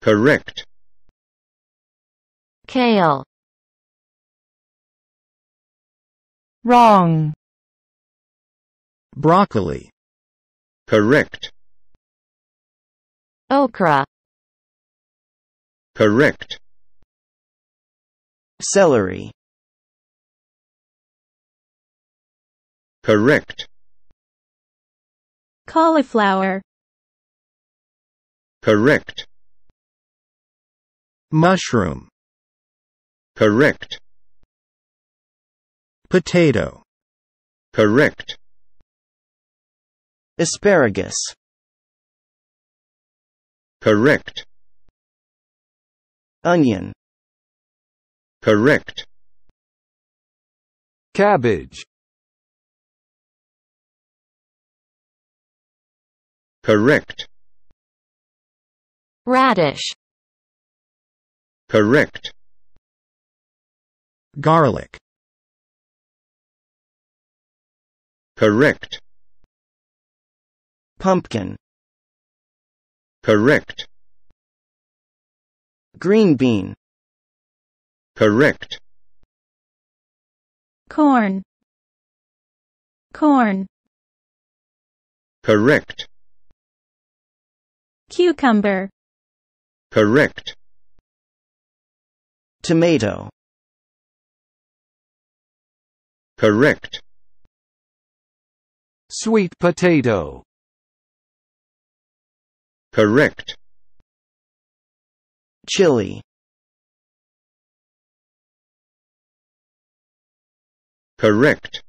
Correct. Kale. Wrong. Broccoli. Correct. Okra. Correct. Celery. Correct. Cauliflower. Correct. Mushroom. Correct. Potato. Correct. Asparagus. Correct. Onion. Correct. Cabbage. Correct. Radish. Correct. Garlic. Correct. Pumpkin. Correct. Green bean. Correct. Corn. Corn. Correct. Cucumber. Correct. Tomato. Correct. Sweet potato. Correct. Chili. Correct.